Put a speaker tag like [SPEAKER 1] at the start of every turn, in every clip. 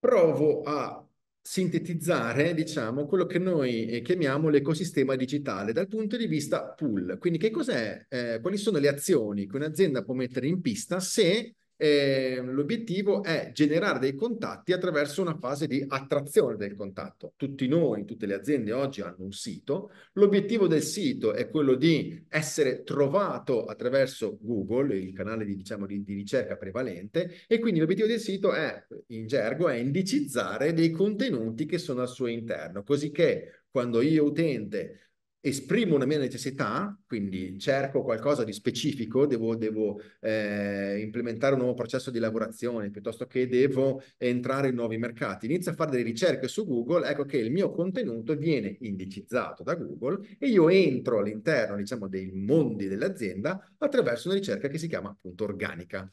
[SPEAKER 1] provo a sintetizzare, diciamo, quello che noi eh, chiamiamo l'ecosistema digitale dal punto di vista pool. Quindi che cos'è, eh, quali sono le azioni che un'azienda può mettere in pista se eh, l'obiettivo è generare dei contatti attraverso una fase di attrazione del contatto. Tutti noi, tutte le aziende oggi hanno un sito. L'obiettivo del sito è quello di essere trovato attraverso Google, il canale di, diciamo, di, di ricerca prevalente, e quindi l'obiettivo del sito è, in gergo, è indicizzare dei contenuti che sono al suo interno, così che quando io utente esprimo una mia necessità, quindi cerco qualcosa di specifico, devo, devo eh, implementare un nuovo processo di lavorazione piuttosto che devo entrare in nuovi mercati, inizio a fare delle ricerche su Google, ecco che il mio contenuto viene indicizzato da Google e io entro all'interno, diciamo, dei mondi dell'azienda attraverso una ricerca che si chiama appunto organica.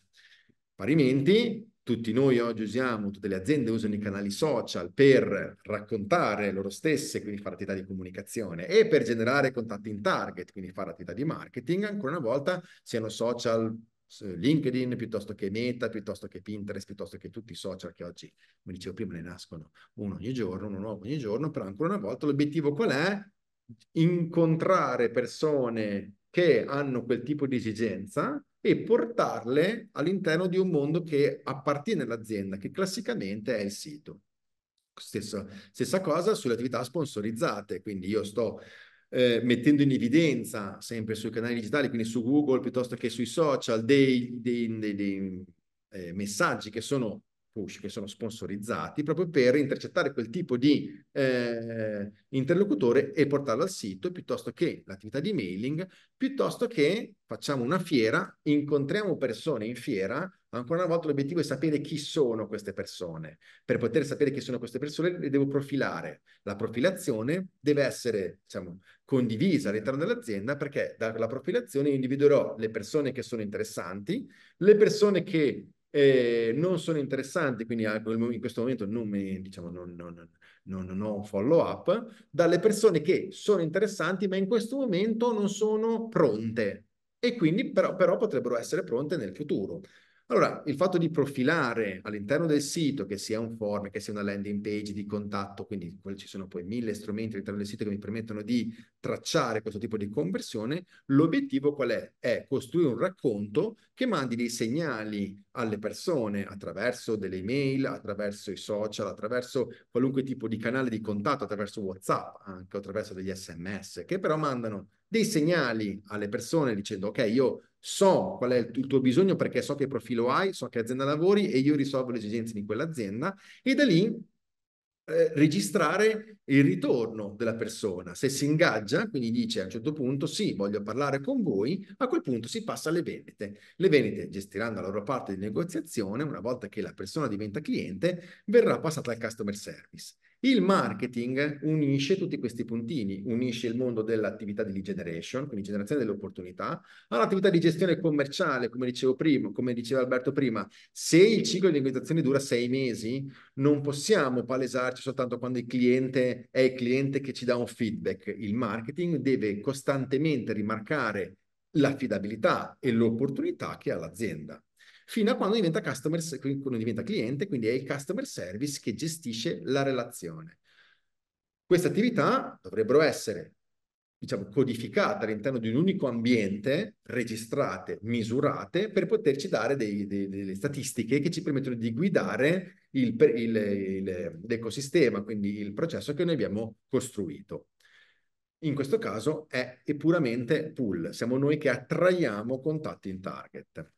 [SPEAKER 1] Parimenti, tutti noi oggi usiamo, tutte le aziende usano i canali social per raccontare loro stesse, quindi fare attività di comunicazione, e per generare contatti in target, quindi fare attività di marketing, ancora una volta siano social LinkedIn piuttosto che Meta, piuttosto che Pinterest, piuttosto che tutti i social che oggi, come dicevo prima, ne nascono uno ogni giorno, uno nuovo ogni giorno, però ancora una volta l'obiettivo qual è? Incontrare persone che hanno quel tipo di esigenza e portarle all'interno di un mondo che appartiene all'azienda, che classicamente è il sito. Stessa, stessa cosa sulle attività sponsorizzate, quindi io sto eh, mettendo in evidenza sempre sui canali digitali, quindi su Google piuttosto che sui social, dei, dei, dei, dei eh, messaggi che sono push che sono sponsorizzati proprio per intercettare quel tipo di eh, interlocutore e portarlo al sito piuttosto che l'attività di mailing, piuttosto che facciamo una fiera, incontriamo persone in fiera. Ancora una volta l'obiettivo è sapere chi sono queste persone. Per poter sapere chi sono queste persone le devo profilare. La profilazione deve essere diciamo, condivisa all'interno dell'azienda perché dalla profilazione individuerò le persone che sono interessanti, le persone che eh, non sono interessanti, quindi in questo momento non, mi, diciamo, non, non, non ho un follow up, dalle persone che sono interessanti ma in questo momento non sono pronte e quindi però, però potrebbero essere pronte nel futuro. Allora, il fatto di profilare all'interno del sito, che sia un form, che sia una landing page di contatto, quindi ci sono poi mille strumenti all'interno del sito che mi permettono di tracciare questo tipo di conversione, l'obiettivo qual è? È costruire un racconto che mandi dei segnali alle persone attraverso delle email, attraverso i social, attraverso qualunque tipo di canale di contatto, attraverso WhatsApp, anche attraverso degli SMS, che però mandano dei segnali alle persone dicendo ok, io so qual è il tuo bisogno perché so che profilo hai, so che azienda lavori e io risolvo le esigenze di quell'azienda e da lì eh, registrare il ritorno della persona. Se si ingaggia, quindi dice a un certo punto sì, voglio parlare con voi, a quel punto si passa alle vendite. Le vendite gestiranno la loro parte di negoziazione, una volta che la persona diventa cliente, verrà passata al customer service. Il marketing unisce tutti questi puntini, unisce il mondo dell'attività di lead generation, quindi generazione delle opportunità, all'attività di gestione commerciale, come dicevo prima, come diceva Alberto prima. Se il ciclo di negoziazione dura sei mesi, non possiamo palesarci soltanto quando il cliente è il cliente che ci dà un feedback. Il marketing deve costantemente rimarcare l'affidabilità e l'opportunità che ha l'azienda fino a quando diventa, customer, quando diventa cliente, quindi è il customer service che gestisce la relazione. Queste attività dovrebbero essere diciamo, codificate all'interno di un unico ambiente, registrate, misurate, per poterci dare dei, dei, delle statistiche che ci permettono di guidare il, il, il, l'ecosistema, quindi il processo che noi abbiamo costruito. In questo caso è puramente pull, siamo noi che attraiamo contatti in target.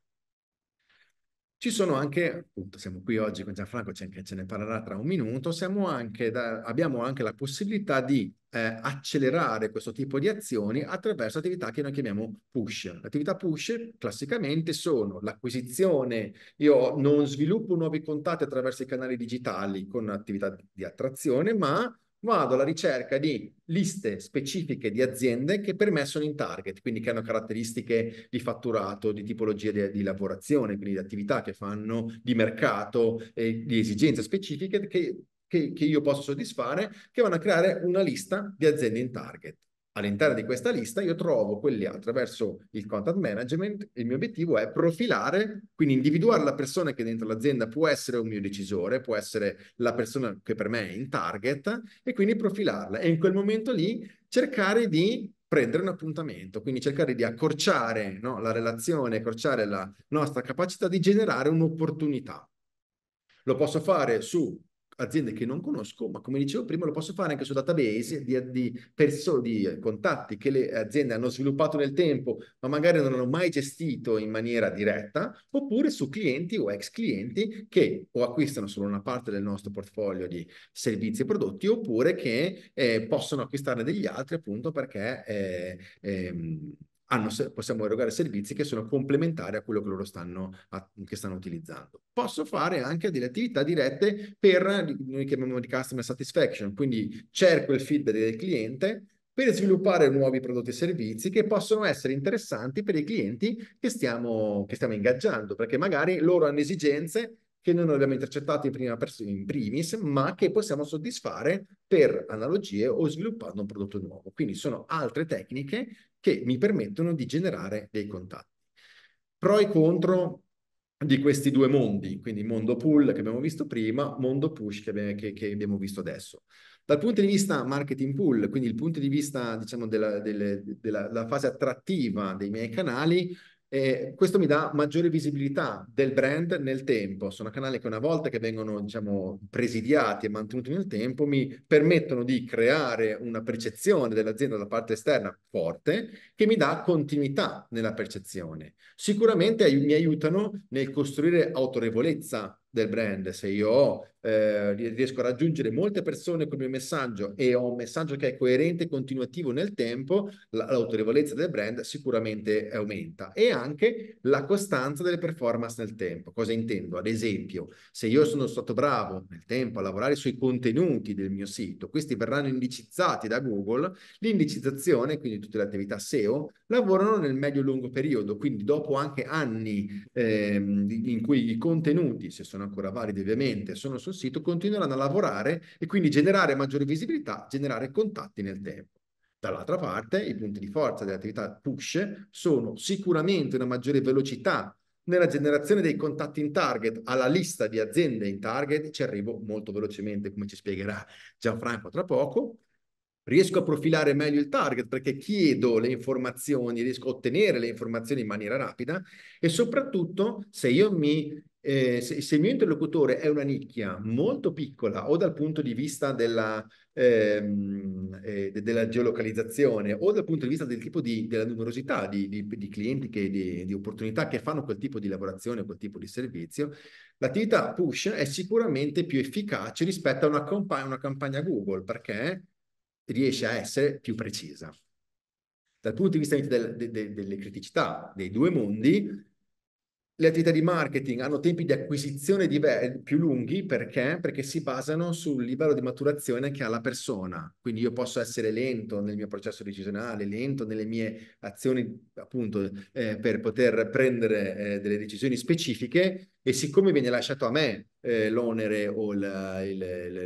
[SPEAKER 1] Ci sono anche, appunto, siamo qui oggi con Gianfranco, anche, ce ne parlerà tra un minuto, anche da, abbiamo anche la possibilità di eh, accelerare questo tipo di azioni attraverso attività che noi chiamiamo push. Le attività push classicamente sono l'acquisizione, io non sviluppo nuovi contatti attraverso i canali digitali con attività di attrazione, ma vado alla ricerca di liste specifiche di aziende che per me sono in target, quindi che hanno caratteristiche di fatturato, di tipologia di, di lavorazione, quindi di attività che fanno, di mercato, e di esigenze specifiche che, che, che io posso soddisfare, che vanno a creare una lista di aziende in target all'interno di questa lista io trovo quelli attraverso il content management, il mio obiettivo è profilare, quindi individuare la persona che dentro l'azienda può essere un mio decisore, può essere la persona che per me è in target e quindi profilarla e in quel momento lì cercare di prendere un appuntamento, quindi cercare di accorciare no, la relazione, accorciare la nostra capacità di generare un'opportunità. Lo posso fare su aziende che non conosco, ma come dicevo prima lo posso fare anche su database di, di, perso- di contatti che le aziende hanno sviluppato nel tempo, ma magari non hanno mai gestito in maniera diretta, oppure su clienti o ex clienti che o acquistano solo una parte del nostro portfolio di servizi e prodotti, oppure che eh, possono acquistarne degli altri appunto perché... Eh, ehm, hanno, possiamo erogare servizi che sono complementari a quello che loro stanno, a, che stanno utilizzando. Posso fare anche delle attività dirette per, noi chiamiamo di customer satisfaction, quindi cerco il feedback del cliente per sviluppare nuovi prodotti e servizi che possono essere interessanti per i clienti che stiamo, che stiamo ingaggiando, perché magari loro hanno esigenze che noi non abbiamo intercettato in, prima persona, in primis, ma che possiamo soddisfare per analogie o sviluppando un prodotto nuovo. Quindi sono altre tecniche che mi permettono di generare dei contatti. Pro e contro di questi due mondi, quindi mondo pull che abbiamo visto prima, mondo push che abbiamo, che, che abbiamo visto adesso. Dal punto di vista marketing pull, quindi il punto di vista diciamo, della, delle, della fase attrattiva dei miei canali, e questo mi dà maggiore visibilità del brand nel tempo. Sono canali che una volta che vengono, diciamo, presidiati e mantenuti nel tempo, mi permettono di creare una percezione dell'azienda da parte esterna forte che mi dà continuità nella percezione. Sicuramente mi aiutano nel costruire autorevolezza del brand, se io eh, riesco a raggiungere molte persone con il mio messaggio e ho un messaggio che è coerente e continuativo nel tempo, l'autorevolezza del brand sicuramente aumenta e anche la costanza delle performance nel tempo. Cosa intendo? Ad esempio, se io sono stato bravo nel tempo a lavorare sui contenuti del mio sito, questi verranno indicizzati da Google, l'indicizzazione, quindi tutte le attività SEO, lavorano nel medio-lungo periodo, quindi dopo anche anni ehm, in cui i contenuti, se sono sono ancora validi ovviamente, sono sul sito, continueranno a lavorare e quindi generare maggiore visibilità, generare contatti nel tempo. Dall'altra parte, i punti di forza delle attività push sono sicuramente una maggiore velocità nella generazione dei contatti in target alla lista di aziende in target, ci arrivo molto velocemente come ci spiegherà Gianfranco tra poco, riesco a profilare meglio il target perché chiedo le informazioni, riesco a ottenere le informazioni in maniera rapida e soprattutto se, mi, eh, se, se il mio interlocutore è una nicchia molto piccola o dal punto di vista della, ehm, eh, della geolocalizzazione o dal punto di vista del tipo di, della numerosità di, di, di clienti, che, di, opportunità che fanno quel tipo di lavorazione, quel tipo di servizio, l'attività push è sicuramente più efficace rispetto a una, compa- una campagna Google perché riesce a essere più precisa. Dal punto di vista del, de, de, delle criticità dei due mondi, le attività di marketing hanno tempi di acquisizione diver- più lunghi perché? perché? si basano sul livello di maturazione che ha la persona. Quindi io posso essere lento nel mio processo decisionale, lento nelle mie azioni appunto eh, per poter prendere eh, delle decisioni specifiche e siccome viene lasciato a me eh, l'onere o la, il, il,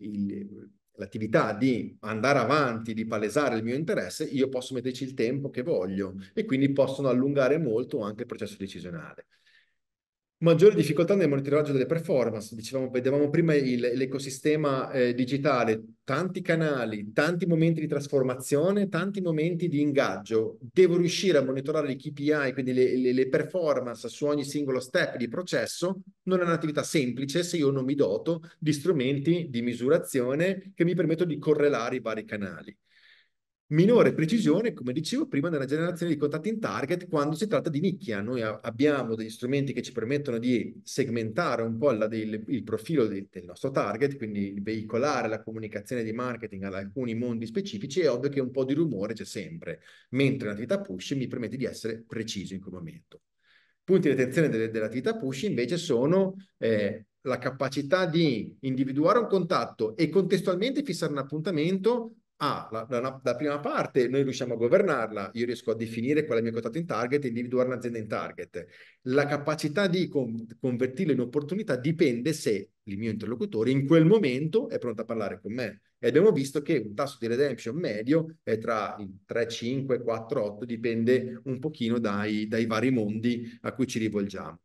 [SPEAKER 1] il, il l'attività di andare avanti, di palesare il mio interesse, io posso metterci il tempo che voglio e quindi possono allungare molto anche il processo decisionale maggiore difficoltà nel monitoraggio delle performance. Dicevamo, vedevamo prima il, l'ecosistema eh, digitale, tanti canali, tanti momenti di trasformazione, tanti momenti di ingaggio. Devo riuscire a monitorare i KPI, quindi le, le, le, performance su ogni singolo step di processo. Non è un'attività semplice se io non mi doto di strumenti di misurazione che mi permettono di correlare i vari canali minore precisione, come dicevo prima, nella generazione di contatti in target quando si tratta di nicchia. Noi abbiamo degli strumenti che ci permettono di segmentare un po' del, il profilo del, del nostro target, quindi veicolare la comunicazione di marketing ad alcuni mondi specifici. È ovvio che un po' di rumore c'è sempre, mentre l'attività push mi permette di essere preciso in quel momento. Punti di attenzione delle, dell'attività push invece sono eh, la capacità di individuare un contatto e contestualmente fissare un appuntamento ah, la, la, la, prima parte noi riusciamo a governarla, io riesco a definire qual è il mio contatto in target e individuare un'azienda in target. La capacità di con, convertirla in opportunità dipende se il mio interlocutore in quel momento è pronto a parlare con me. E abbiamo visto che un tasso di redemption medio è tra il 3, 5, 4, 8, dipende un pochino dai, dai vari mondi a cui ci rivolgiamo.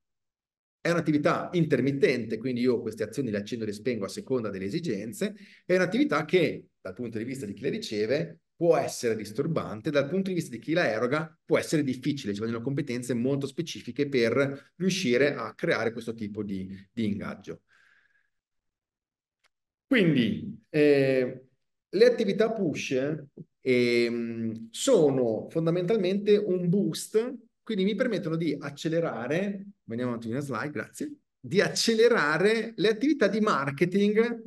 [SPEAKER 1] È un'attività intermittente, quindi io queste azioni le accendo e le spengo a seconda delle esigenze. È un'attività che, dal punto di vista di chi le riceve, può essere disturbante, dal punto di vista di chi la eroga può essere difficile, ci vogliono competenze molto specifiche per riuscire a creare questo tipo di, di ingaggio. Quindi, eh, le attività push eh, sono fondamentalmente un boost quindi mi permettono di accelerare, veniamo avanti una slide, grazie, di accelerare le attività di marketing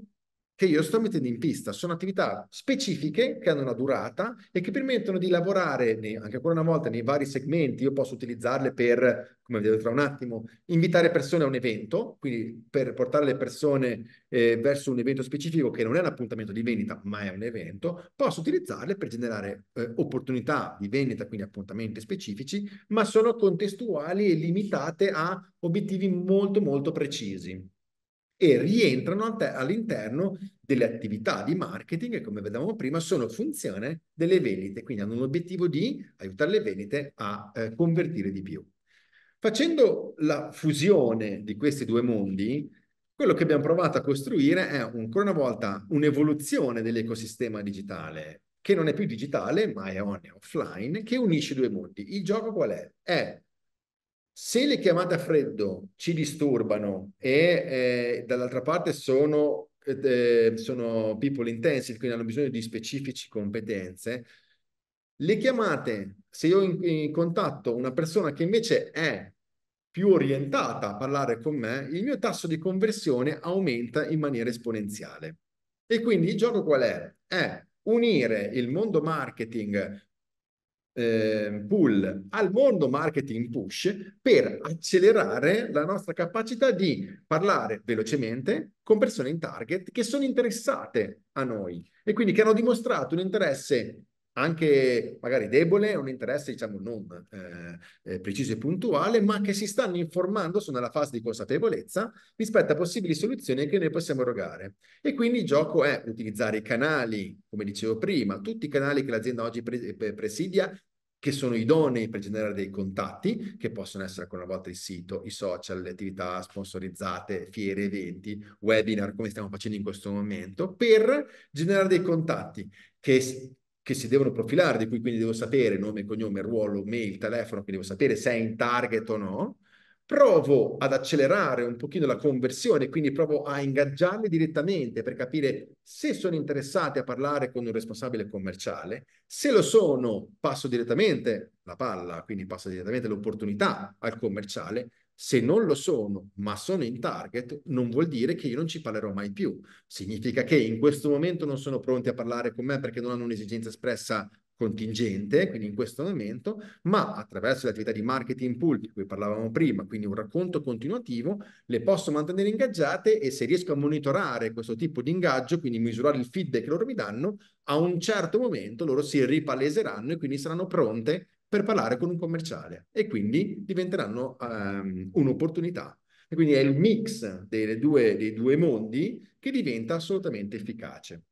[SPEAKER 1] che io sto mettendo in pista. Sono attività specifiche che hanno una durata e che permettono di lavorare, nei, anche ancora una volta, nei vari segmenti. Io posso utilizzarle per, come vedo tra un attimo, invitare persone a un evento, quindi per portare le persone eh, verso un evento specifico che non è un appuntamento di vendita, ma è un evento. Posso utilizzarle per generare eh, opportunità di vendita, quindi appuntamenti specifici, ma sono contestuali e limitate a obiettivi molto, molto precisi e rientrano all'interno delle attività di marketing che, come vedevamo prima, sono funzione delle vendite, quindi hanno l'obiettivo di aiutare le vendite a eh, convertire di più. Facendo la fusione di questi due mondi, quello che abbiamo provato a costruire è ancora una volta un'evoluzione dell'ecosistema digitale, che non è più digitale, ma è on e offline, che unisce due mondi. Il gioco qual è? È se le chiamate a freddo ci disturbano e eh, dall'altra parte sono, eh, eh, sono people intensive, quindi hanno bisogno di specifici competenze, le chiamate, se io in, in contatto una persona che invece è più orientata a parlare con me, il mio tasso di conversione aumenta in maniera esponenziale. E quindi il gioco qual è? È unire il mondo marketing eh, pull al mondo marketing push per accelerare la nostra capacità di parlare velocemente con persone in target che sono interessate a noi e quindi che hanno dimostrato un interesse anche magari debole, un interesse diciamo non eh, eh, preciso e puntuale, ma che si stanno informando, sono nella fase di consapevolezza rispetto a possibili soluzioni che noi possiamo erogare. E quindi il gioco è utilizzare i canali, come dicevo prima, tutti i canali che l'azienda oggi pre- eh, presidia che sono idonei per generare dei contatti, che possono essere ancora una volta il sito, i social, le attività sponsorizzate, fiere, eventi, webinar, come stiamo facendo in questo momento, per generare dei contatti che che si devono profilare, di cui quindi devo sapere nome, cognome, ruolo, mail, telefono, che devo sapere se è in target o no, provo ad accelerare un pochino la conversione, quindi provo a ingaggiarli direttamente per capire se sono interessati a parlare con un responsabile commerciale, se lo sono passo direttamente la palla, quindi passo direttamente l'opportunità al commerciale se non lo sono, ma sono in target, non vuol dire che io non ci parlerò mai più. Significa che in questo momento non sono pronti a parlare con me perché non hanno un'esigenza espressa contingente, quindi in questo momento, ma attraverso l'attività di marketing pool di cui parlavamo prima, quindi un racconto continuativo, le posso mantenere ingaggiate e se riesco a monitorare questo tipo di ingaggio, quindi misurare il feedback che loro mi danno, a un certo momento loro si ripaleseranno e quindi saranno pronte per parlare con un commerciale e quindi diventeranno um, un'opportunità. E quindi è il mix dei due, dei due mondi che diventa assolutamente efficace.